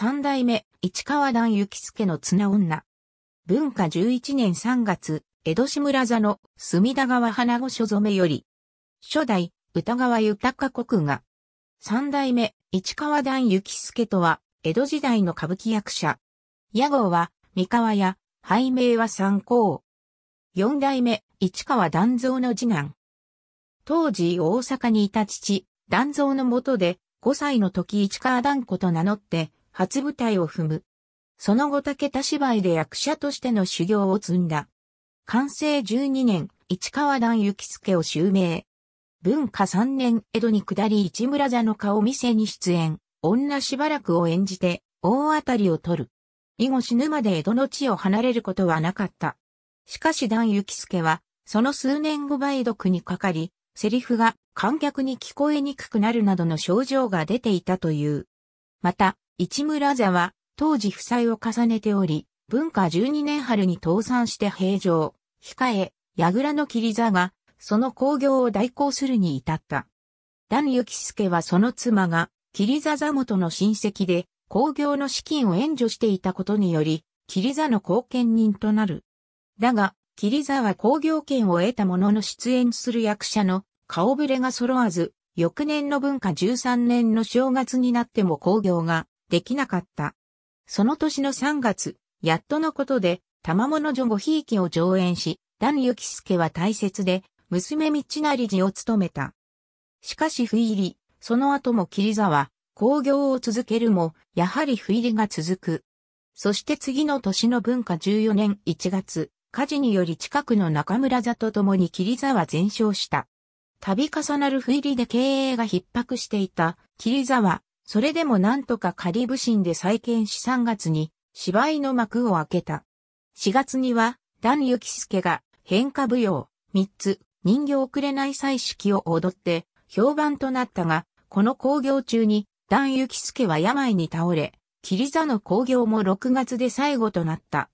三代目、市川段行助の綱女。文化十一年三月、江戸志村座の隅田川花御所染めより、初代、歌川豊国が、三代目、市川段行助とは、江戸時代の歌舞伎役者。屋号は、三河屋、拝名は三光四代目、市川段蔵の次男。当時大阪にいた父、段蔵のもとで、5歳の時市川段子と名乗って、初舞台を踏む。その後竹田芝居で役者としての修行を積んだ。完成12年、市川段行助を襲名。文化3年、江戸に下り市村座の顔見せに出演。女しばらくを演じて、大当たりを取る。以後死ぬまで江戸の地を離れることはなかった。しかし段行助は、その数年後梅毒にかかり、セリフが観客に聞こえにくくなるなどの症状が出ていたという。また、市村座は、当時負債を重ねており、文化12年春に倒産して平城、控え、櫓の霧座が、その工業を代行するに至った。段幸助はその妻が、霧座座元の親戚で、工業の資金を援助していたことにより、霧座の貢献人となる。だが、霧座は工業権を得た者の出演する役者の顔ぶれが揃わず、翌年の文化13年の正月になっても工業ができなかった。その年の3月、やっとのことで、玉物女ごひいきを上演し、段幸助は大切で、娘道成寺を務めた。しかし不入り、その後も霧沢、工業を続けるも、やはり不入りが続く。そして次の年の文化14年1月、火事により近くの中村座と共に霧沢全焼した。度重なる不入りで経営が逼迫していた、霧沢、それでもなんとか仮ブ神で再建し3月に芝居の幕を開けた。4月には、段幸助が変化舞踊、3つ、人形くれない彩色を踊って評判となったが、この興行中に段幸助は病に倒れ、霧座の興行も6月で最後となった。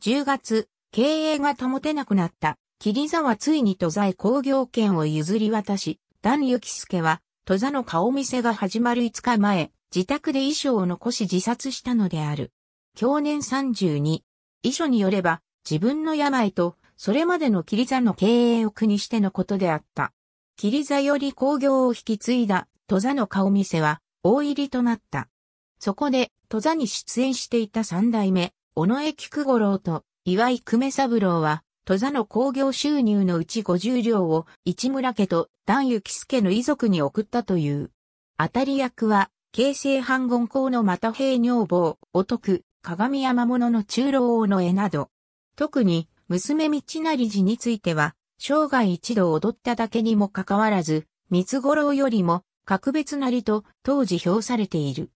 10月、経営が保てなくなった。霧座はついに都在工業権を譲り渡し、段幸助は戸座の顔見せが始まる5日前、自宅で遺書を残し自殺したのである。去年32、遺書によれば、自分の病と、それまでの霧座の経営を苦にしてのことであった。霧座より工業を引き継いだ、戸座の顔見せは、大入りとなった。そこで、戸座に出演していた三代目、尾上菊五郎と、岩井久米三郎は、戸座の工業収入のうち50両を市村家と丹幸助の遺族に送ったという。当たり役は、京成半言公の又平女房、お徳、鏡山物の中老王の絵など。特に、娘道成寺については、生涯一度踊っただけにもかかわらず、三五郎よりも、格別なりと当時評されている。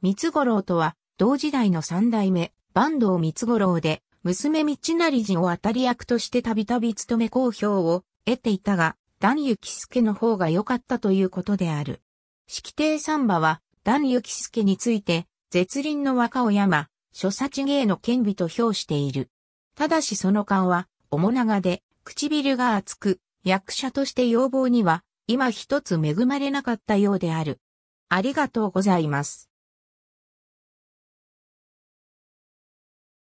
三五郎とは、同時代の三代目、坂東三五郎で、娘道成人を当たり役としてたびたび務め公表を得ていたが、段幸助の方が良かったということである。式亭三馬は、段幸助について、絶倫の若尾山、諸殺芸の権利と評している。ただしその顔は、面長で、唇が厚く、役者として要望には、今一つ恵まれなかったようである。ありがとうございます。